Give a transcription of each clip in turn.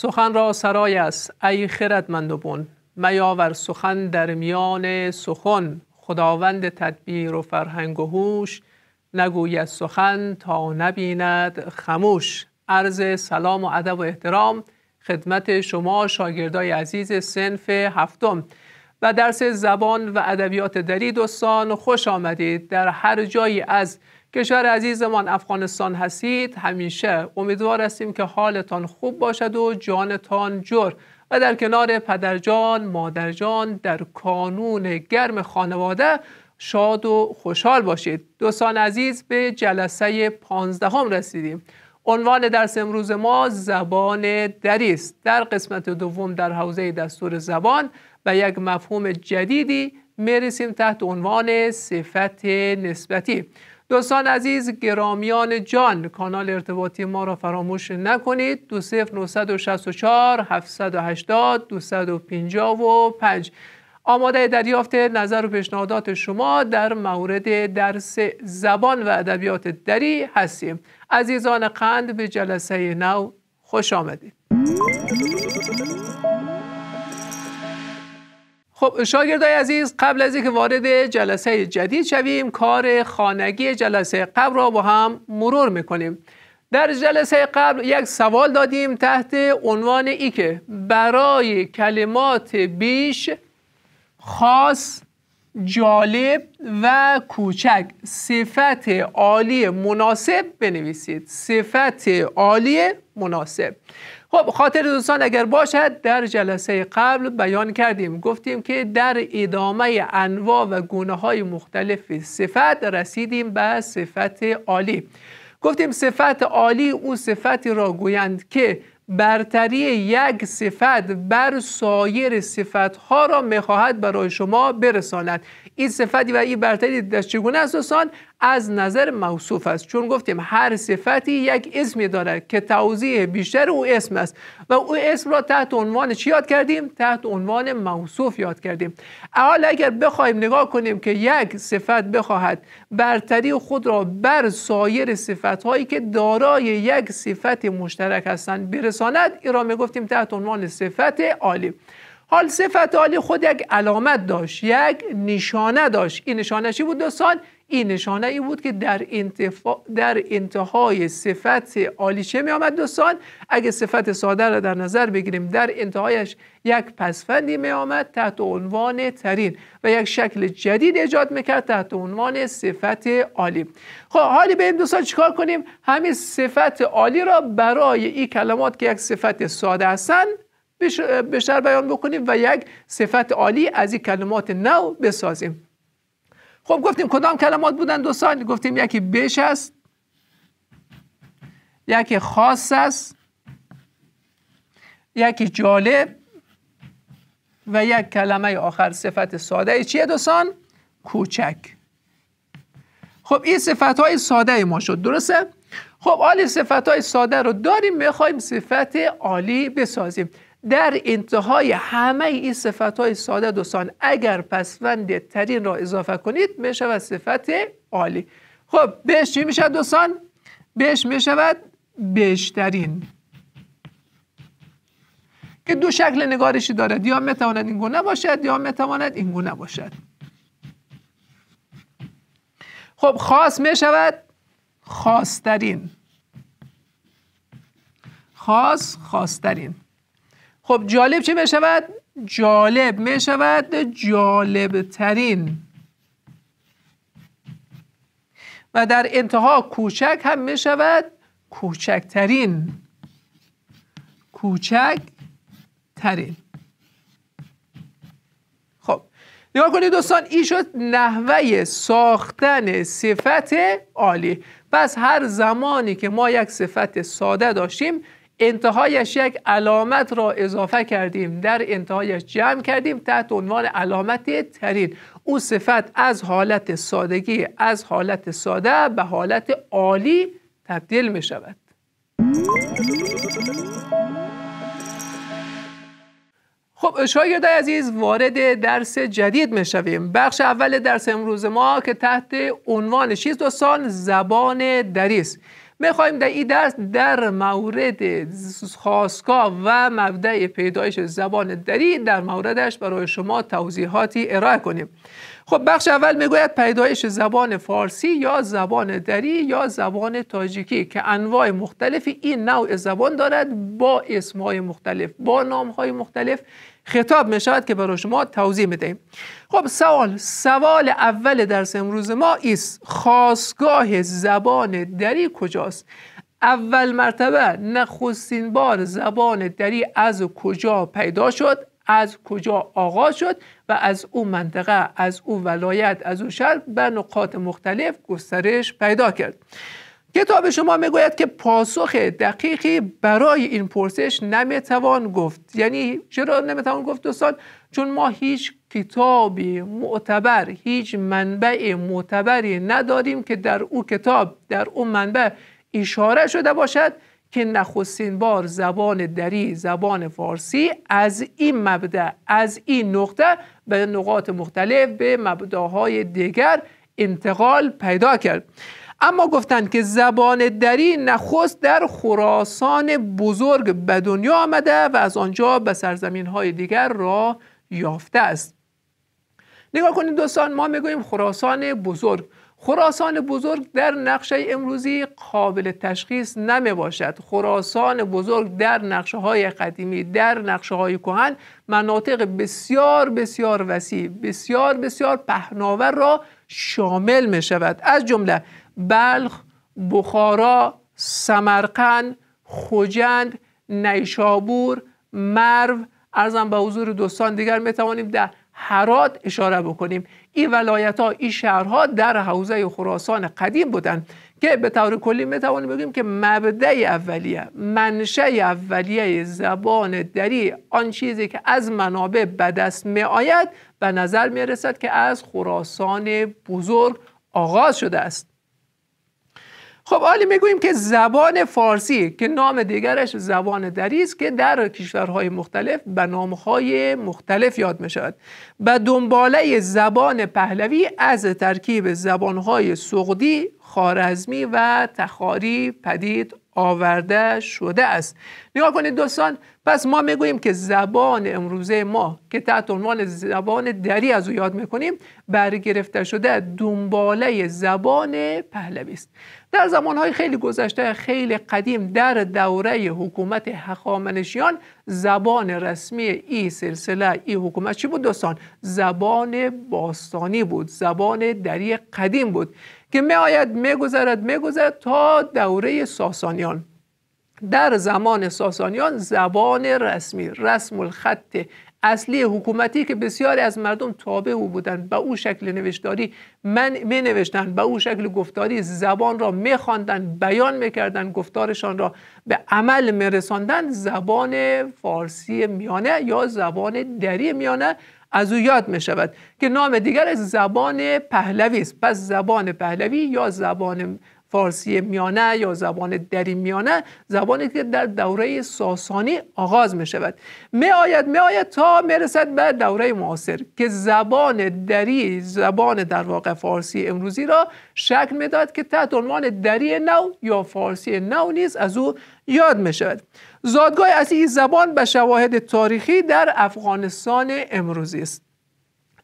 سخن را سرای است ای بون. میاور سخن در میان سخن خداوند تدبیر و فرهنگ و هوش نگوید سخن تا نبیند خموش عرض سلام و ادب و احترام خدمت شما شاگردای عزیز سنف هفتم و درس زبان و ادبیات دری دوستان خوش آمدید در هر جایی از کشور عزیزمان افغانستان هستید همیشه امیدوار هستیم که حالتان خوب باشد و جانتان جر و در کنار پدرجان مادرجان در کانون گرم خانواده شاد و خوشحال باشید دوستان عزیز به جلسه پانزدهم رسیدیم عنوان درس امروز ما زبان دری است در قسمت دوم در حوزه دستور زبان و یک مفهوم جدیدی میرسیم تحت عنوان صفت نسبتی دوستان عزیز گرامیان جان کانال ارتباطی ما را فراموش نکنید دو صفر 964 و پنج آماده دریافت نظر و پیشنهادات شما در مورد درس زبان و ادبیات دری هستیم عزیزان قند به جلسه نو خوش آمدید خب شاگردای عزیز قبل از اینکه وارد جلسه جدید شویم کار خانگی جلسه قبل را با هم مرور میکنیم در جلسه قبل یک سوال دادیم تحت عنوان ای که برای کلمات بیش خاص جالب و کوچک صفت عالی مناسب بنویسید صفت عالی مناسب خب خاطر دوستان اگر باشد در جلسه قبل بیان کردیم گفتیم که در ادامه انواع و گونه های مختلف صفت رسیدیم به صفت عالی گفتیم صفت عالی او صفتی را گویند که برتری یک صفت بر سایر صفتها را میخواهد برای شما برساند این صفتی و این برتری دست چگونه است از نظر موصوف است چون گفتیم هر صفتی یک اسمی دارد که توضیح بیشتر او اسم است و او اسم را تحت عنوان چی یاد کردیم تحت عنوان موصوف یاد کردیم حالا اگر بخوایم نگاه کنیم که یک صفت بخواهد برتری خود را بر سایر صفت هایی که دارای یک صفت مشترک هستند برساند این را می تحت عنوان صفت عالی حال صفت عالی خود یک علامت داشت یک نشانه داشت این نشانه چی بود دوستان این نشانه ای بود که در, انتفا... در انتهای صفت عالی چه می آمد دوستان اگه صفت ساده را در نظر بگیریم در انتهایش یک پسفندی می آمد تحت عنوان ترین و یک شکل جدید ایجاد میکرد تحت عنوان صفت عالی خب حالی بریم دوستان چیکار کنیم همین صفت عالی را برای این کلمات که یک صفت ساده هستند بیشتر بیان بکنیم و یک صفت عالی از این کلمات نو بسازیم خب گفتیم کدام کلمات بودن دوستان گفتیم یکی بیش است یکی خاص است یکی جالب و یک کلمه آخر صفت ساده چیه دوستان کوچک خب این صفت های ساده ما شد درسته خب عالی صفت های ساده رو داریم میخوایم صفت عالی بسازیم در انتهای همه این صفت های ساده دوستان اگر پسوند ترین را اضافه کنید میشود صفت عالی خب بهش چی میشود دوستان؟ بهش میشود بیشترین که دو شکل نگارشی دارد یا میتواند این گونه باشد یا میتواند این گونه باشد خب خاص میشود خاصترین خاص خاصترین خب جالب چه میشود؟ جالب میشود جالب ترین و در انتها کوچک هم میشود کوچکترین کوچک ترین خب نگاه کنید دوستان این شد نحوه ساختن صفت عالی پس هر زمانی که ما یک صفت ساده داشتیم انتهایش یک علامت را اضافه کردیم در انتهایش جمع کردیم تحت عنوان علامت ترین او صفت از حالت سادگی از حالت ساده به حالت عالی تبدیل می شود خب شاگردای عزیز وارد درس جدید شویم بخش اول درس امروز ما که تحت عنوان چیز دوستان زبان دریست میخوایم در این دست در مورد خواستگاه و مبدع پیدایش زبان دری در موردش برای شما توضیحاتی ارائه کنیم خب بخش اول میگوید پیدایش زبان فارسی یا زبان دری یا زبان تاجیکی که انواع مختلفی این نوع زبان دارد با اسمهای مختلف با نامهای مختلف خطاب میشود که برای شما توضیح میدهیم خب سوال سوال اول درس امروز ما ایست خاصگاه زبان دری کجاست اول مرتبه نخستین بار زبان دری از کجا پیدا شد از کجا آغاز شد و از او منطقه از او ولایت از او شهر به نقاط مختلف گسترش پیدا کرد کتاب شما میگوید که پاسخ دقیقی برای این پرسش نمیتوان گفت یعنی چرا نمیتوان گفت دوستان چون ما هیچ کتابی معتبر هیچ منبع معتبری نداریم که در او کتاب در او منبع اشاره شده باشد که نخستین بار زبان دری زبان فارسی از این مبدا از این نقطه به نقاط مختلف به مبدعهای دیگر انتقال پیدا کرد اما گفتند که زبان دری نخست در خراسان بزرگ به دنیا آمده و از آنجا به سرزمین های دیگر را یافته است نگاه کنید دوستان ما میگوییم خراسان بزرگ خراسان بزرگ در نقشه امروزی قابل تشخیص نمی باشد خراسان بزرگ در نقشه های قدیمی در نقشه های کهن مناطق بسیار بسیار وسیع بسیار بسیار پهناور را شامل می شود از جمله بلخ بخارا سمرقند خجند، نیشابور مرو ارزم به حضور دوستان دیگر می توانیم در حرات اشاره بکنیم این ولایت ها این شهرها در حوزه خراسان قدیم بودند که به طور کلی می توانیم بگیم که مبدع اولیه منشه اولیه زبان دری آن چیزی که از منابع به دست می آید به نظر می رسد که از خراسان بزرگ آغاز شده است خب حالی میگوییم که زبان فارسی که نام دیگرش زبان دری است که در کشورهای مختلف به نامهای مختلف یاد میشد. به دنباله زبان پهلوی از ترکیب زبانهای سغدی، خارزمی و تخاری پدید آورده شده است نگاه کنید دوستان پس ما میگوییم که زبان امروزه ما که تحت عنوان زبان دری از او یاد میکنیم برگرفته شده دنباله زبان پهلوی است در زمانهای خیلی گذشته خیلی قدیم در دوره حکومت حقامنشیان زبان رسمی ای سلسله ای حکومت چی بود دوستان زبان باستانی بود زبان دری قدیم بود که می آید می گذرد می گذرد تا دوره ساسانیان در زمان ساسانیان زبان رسمی رسم الخط اصلی حکومتی که بسیاری از مردم تابع او بودند به او شکل نوشتاری من می نوشتند به او شکل گفتاری زبان را می خواندند بیان کردند، گفتارشان را به عمل می رساندند زبان فارسی میانه یا زبان دری میانه از او یاد می شود که نام دیگر از زبان پهلوی است پس زبان پهلوی یا زبان فارسی میانه یا زبان دری میانه زبانی که در دوره ساسانی آغاز می شود می آید می آید تا می رسد به دوره معاصر که زبان دری زبان در واقع فارسی امروزی را شکل می داد که تحت عنوان دری نو یا فارسی نو نیز از او یاد می شود زادگاه اصلی زبان به شواهد تاریخی در افغانستان امروزی است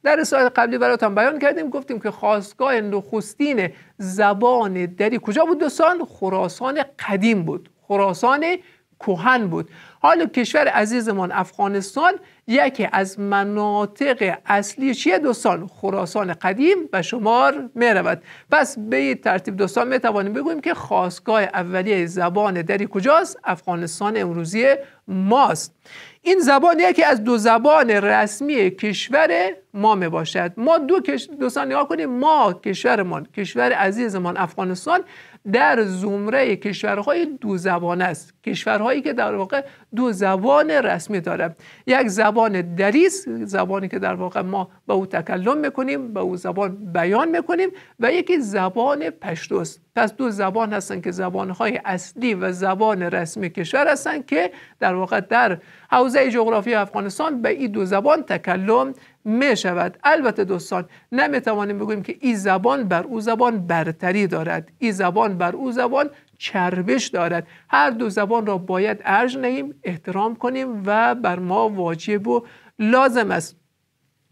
در ساعت قبلی براتون بیان کردیم گفتیم که خواستگاه نخستین زبان دری کجا بود دوستان خراسان قدیم بود خراسان کوهن بود حالا کشور عزیزمان افغانستان یکی از مناطق اصلی چیه دوستان خراسان قدیم و شمار می رود پس به ترتیب دوستان می توانیم بگوییم که خواستگاه اولیه زبان دری کجاست افغانستان امروزی ماست این زبان یکی از دو زبان رسمی کشور ما می باشد ما دو کش... دوستان نگاه کنیم ما کشورمان کشور عزیزمان افغانستان در زمره کشورهای دو زبان است کشورهایی که در واقع دو زبان رسمی داره. یک زبان دریس زبانی که در واقع ما به او تکلم میکنیم به او زبان بیان میکنیم و یکی زبان پشتوست پس دو زبان هستند که زبانهای اصلی و زبان رسمی کشور هستند که در واقع در حوزه جغرافی افغانستان به این دو زبان تکلم می البته دوستان نمی توانیم بگوییم که این زبان بر او زبان برتری دارد این زبان بر او زبان چربش دارد هر دو زبان را باید ارج نهیم احترام کنیم و بر ما واجب و لازم است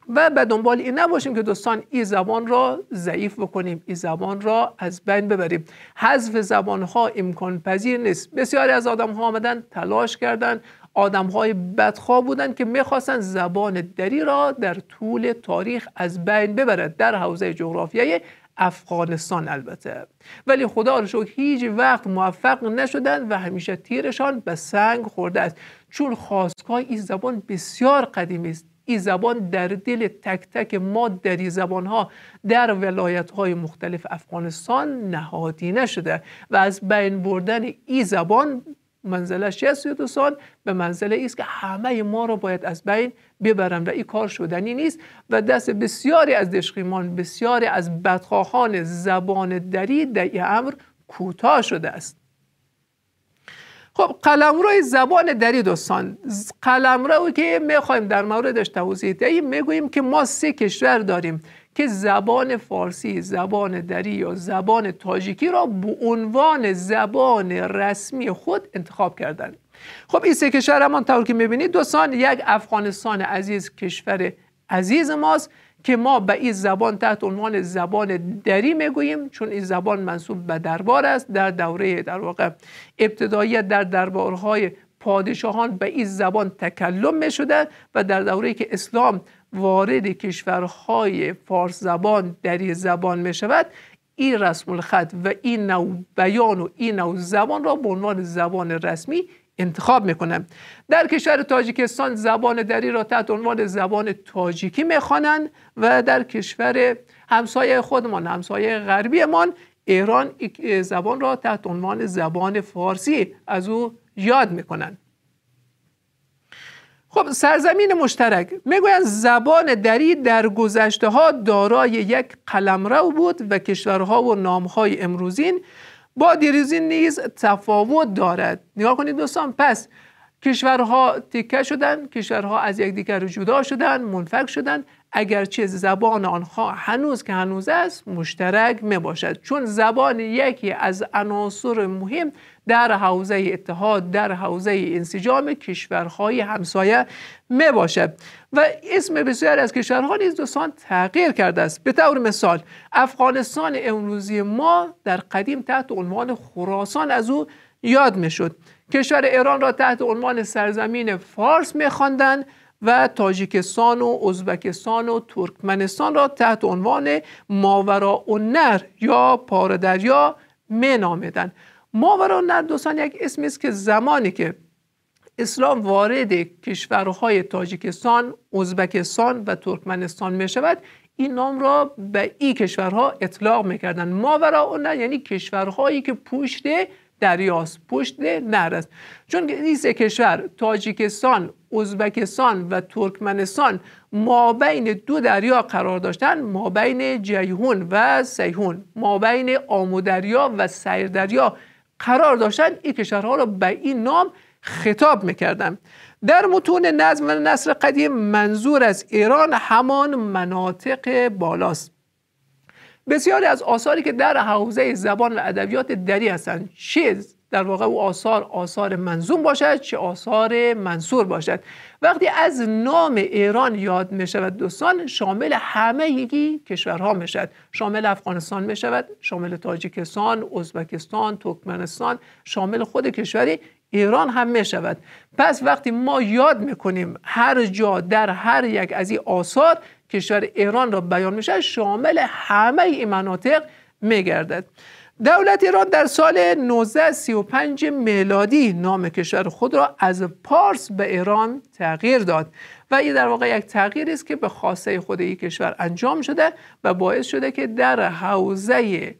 و به دنبال این نباشیم که دوستان این زبان را ضعیف بکنیم این زبان را از بین ببریم حذف زبان ها امکان پذیر نیست بسیاری از آدم ها آمدن تلاش کردند آدم های بدخواه بودند که میخواستن زبان دری را در طول تاریخ از بین ببرد در حوزه جغرافیای افغانستان البته ولی خدا رو هیچ وقت موفق نشدند و همیشه تیرشان به سنگ خورده است چون خواستگاه این زبان بسیار قدیمی است این زبان در دل تک تک ما دری زبان ها در ولایت های مختلف افغانستان نهادی نشده و از بین بردن این زبان منزله 62 دوستان به منزله است که همه ما رو باید از بین ببرم و این کار شدنی نیست و دست بسیاری از دشقیمان بسیاری از بدخواهان زبان دری در این امر کوتاه شده است خب قلم روی زبان دری دوستان قلم قلمروی که میخوایم در موردش توضیح دهیم میگوییم که ما سه کشور داریم که زبان فارسی زبان دری یا زبان تاجیکی را به عنوان زبان رسمی خود انتخاب کردند خب این سه کشور همان طور که میبینید دوستان یک افغانستان عزیز کشور عزیز ماست که ما به این زبان تحت عنوان زبان دری میگوییم چون این زبان منصوب به دربار است در دوره در واقع ابتدایی در دربارهای پادشاهان به این زبان تکلم می و در دوره که اسلام وارد کشورهای فارس زبان دری زبان می شود این رسم الخط و این نو بیان و این نوع زبان را به عنوان زبان رسمی انتخاب میکنم در کشور تاجیکستان زبان دری را تحت عنوان زبان تاجیکی میخوانند و در کشور همسایه خودمان همسایه غربیمان ایران زبان را تحت عنوان زبان فارسی از او یاد میکنند خب سرزمین مشترک میگویند زبان دری در گذشته ها دارای یک قلمرو بود و کشورها و نامهای امروزین با دیروزین نیز تفاوت دارد نگاه کنید دوستان پس کشورها تکه شدن کشورها از یکدیگر جدا شدن منفک شدن اگرچه زبان آنها هنوز که هنوز است مشترک می باشد چون زبان یکی از عناصر مهم در حوزه اتحاد در حوزه انسجام کشورهای همسایه می باشد و اسم بسیار از کشورها نیز دوستان تغییر کرده است به طور مثال افغانستان امروزی ما در قدیم تحت عنوان خراسان از او یاد می شد کشور ایران را تحت عنوان سرزمین فارس می خواندند و تاجیکستان و ازبکستان و ترکمنستان را تحت عنوان ماورا و نر یا پاردریا می نامیدند ماورا نردوسان یک اسمی است که زمانی که اسلام وارد کشورهای تاجیکستان، ازبکستان و ترکمنستان می این نام را به این کشورها اطلاق میکردن ماورا اون یعنی کشورهایی که پشت دریاست پشت نهر است چون این سه کشور تاجیکستان ازبکستان و ترکمنستان ما بین دو دریا قرار ما بین جیهون و سیهون بین آمودریا و سیردریا قرار داشتن این کشورها را به این نام خطاب میکردن. در متون نظم و نصر قدیم منظور از ایران همان مناطق بالاست بسیاری از آثاری که در حوزه زبان و ادبیات دری هستند چیز در واقع او آثار آثار منظوم باشد چه آثار منصور باشد وقتی از نام ایران یاد می شود دوستان شامل همه یکی کشورها می شود شامل افغانستان می شود شامل تاجیکستان ازبکستان ترکمنستان شامل خود کشوری ایران هم می شود پس وقتی ما یاد میکنیم هر جا در هر یک از این آثار کشور ایران را بیان شود شامل همه این مناطق میگردد دولت ایران در سال 1935 میلادی نام کشور خود را از پارس به ایران تغییر داد و این در واقع یک تغییر است که به خواسته خود این کشور انجام شده و باعث شده که در حوزه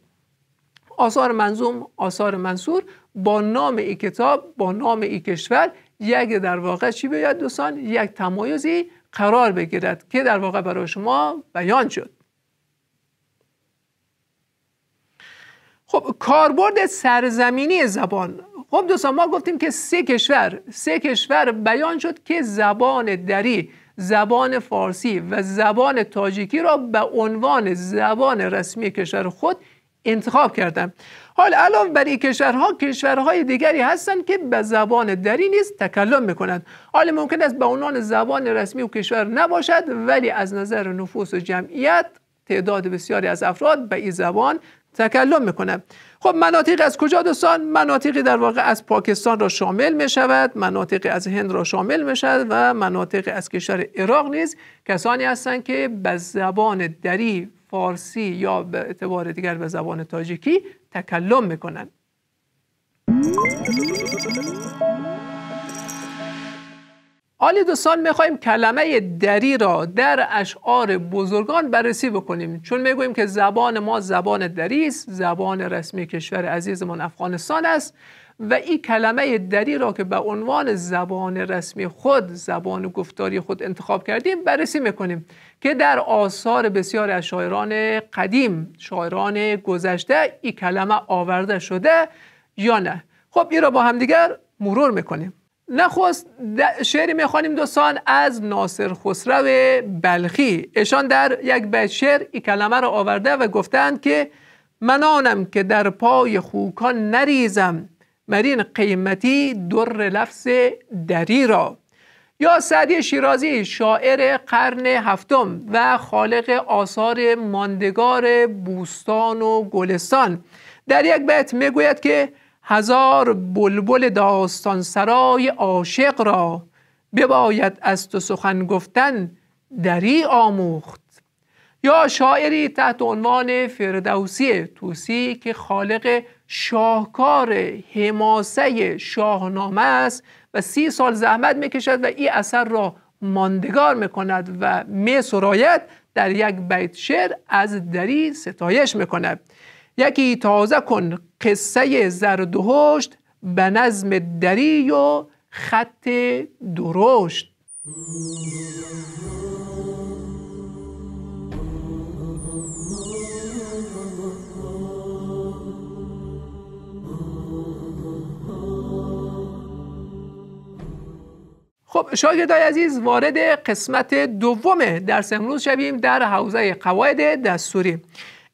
آثار منظوم آثار منصور با نام ای کتاب با نام ای کشور یک در واقع چی بیاد دوستان یک تمایزی قرار بگیرد که در واقع برای شما بیان شد خب کاربرد سرزمینی زبان خب دوستان ما گفتیم که سه کشور سه کشور بیان شد که زبان دری زبان فارسی و زبان تاجیکی را به عنوان زبان رسمی کشور خود انتخاب کردند. حال الان این کشورها کشورهای دیگری هستند که به زبان دری نیز تکلم میکنند حال ممکن است به عنوان زبان رسمی و کشور نباشد ولی از نظر نفوس و جمعیت تعداد بسیاری از افراد به این زبان تکلم میکنه خب مناطق از کجا دوستان مناطقی در واقع از پاکستان را شامل می شود مناطقی از هند را شامل می و مناطقی از کشور عراق نیز کسانی هستند که به زبان دری فارسی یا به اعتبار دیگر به زبان تاجیکی تکلم میکنند حالی دوستان میخوایم کلمه دری را در اشعار بزرگان بررسی بکنیم چون میگوییم که زبان ما زبان دری است زبان رسمی کشور عزیزمان افغانستان است و این کلمه دری را که به عنوان زبان رسمی خود زبان گفتاری خود انتخاب کردیم بررسی میکنیم که در آثار بسیار از شاعران قدیم شاعران گذشته این کلمه آورده شده یا نه خب این را با همدیگر مرور میکنیم نخست شعری میخوانیم دوستان از ناصر خسرو بلخی ایشان در یک بیت شعر ای کلمه را آورده و گفتند که منانم که در پای خوکان نریزم مرین قیمتی در لفظ دری را یا سعدی شیرازی شاعر قرن هفتم و خالق آثار ماندگار بوستان و گلستان در یک بیت میگوید که هزار بلبل داستان سرای عاشق را بباید از تو سخن گفتن دری آموخت یا شاعری تحت عنوان فردوسی توسی که خالق شاهکار حماسه شاهنامه است و سی سال زحمت میکشد و این اثر را ماندگار میکند و میسرایت در یک بیت شعر از دری ستایش میکند یکی تازه کن قصه زردهشت به نظم دری و خط درشت خب شاگردای عزیز وارد قسمت دوم درس امروز شویم در حوزه قواعد دستوری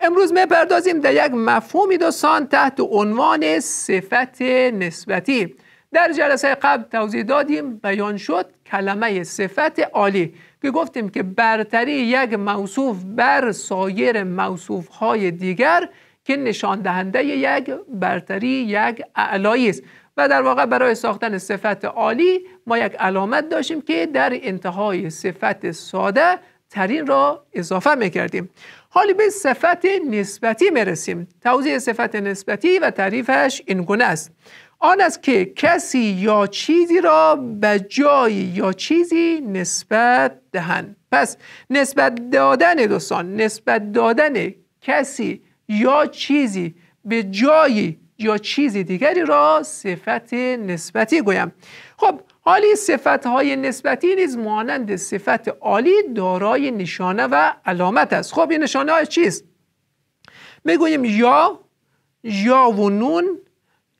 امروز میپردازیم در یک مفهومی دوستان تحت عنوان صفت نسبتی در جلسه قبل توضیح دادیم بیان شد کلمه صفت عالی که گفتیم که برتری یک موصوف بر سایر موصوف های دیگر که نشان دهنده یک برتری یک اعلایی است و در واقع برای ساختن صفت عالی ما یک علامت داشتیم که در انتهای صفت ساده ترین را اضافه میکردیم حالی به صفت نسبتی میرسیم توضیح صفت نسبتی و تعریفش این گونه است آن است که کسی یا چیزی را به جایی یا چیزی نسبت دهند پس نسبت دادن دوستان نسبت دادن کسی یا چیزی به جایی یا چیزی دیگری را صفت نسبتی گویم خب عالی صفت های نسبتی نیز مانند صفت عالی دارای نشانه و علامت است خب این نشانه های چیست میگوییم یا یا و نون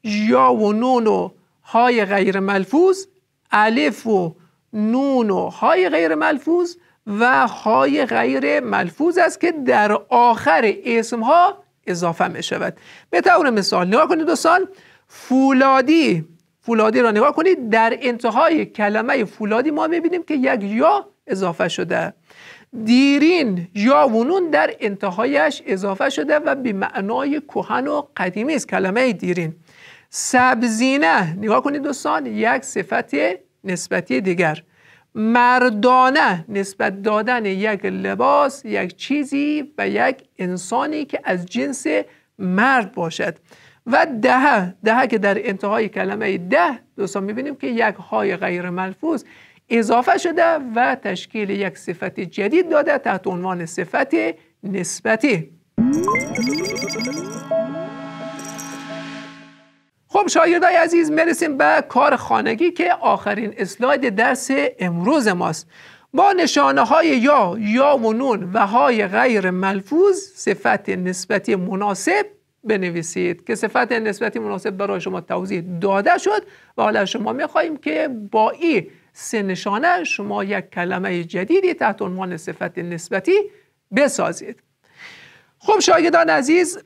یا و نون و های غیر ملفوظ الف و نون و های غیر ملفوظ و های غیر ملفوظ است که در آخر اسم ها اضافه می شود به طور مثال نگاه کنید دوستان فولادی فولادی را نگاه کنید در انتهای کلمه فولادی ما میبینیم که یک یا اضافه شده دیرین یا ونون در انتهایش اضافه شده و به معنای کهن و قدیمی است کلمه دیرین سبزینه نگاه کنید دوستان یک صفت نسبتی دیگر مردانه نسبت دادن یک لباس یک چیزی و یک انسانی که از جنس مرد باشد و ده ده که در انتهای کلمه ده دوستان میبینیم که یک های غیر ملفوظ اضافه شده و تشکیل یک صفت جدید داده تحت عنوان صفت نسبتی خب شاگردای عزیز میرسیم به کار خانگی که آخرین اسلاید درس امروز ماست با نشانه های یا یا و نون و های غیر ملفوظ صفت نسبتی مناسب بنویسید که صفت نسبتی مناسب برای شما توضیح داده شد و حالا شما میخواهیم که با این سه نشانه شما یک کلمه جدیدی تحت عنوان صفت نسبتی بسازید خب شاگردان عزیز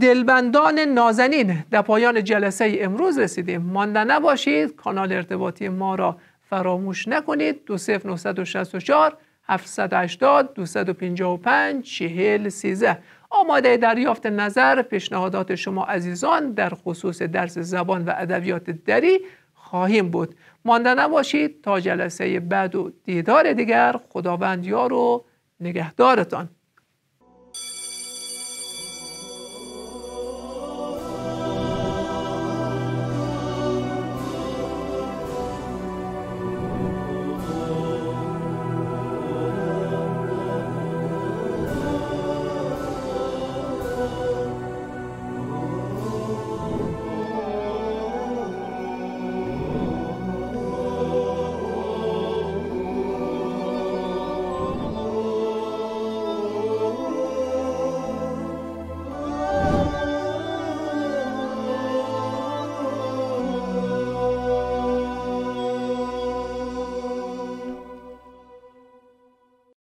دلبندان نازنین در پایان جلسه امروز رسیدیم مانده نباشید کانال ارتباطی ما را فراموش نکنید پینجا 780 255 چهل سیزه آماده دریافت نظر پیشنهادات شما عزیزان در خصوص درس زبان و ادبیات دری خواهیم بود مانده نباشید تا جلسه بعد و دیدار دیگر خداوند یار و نگهدارتان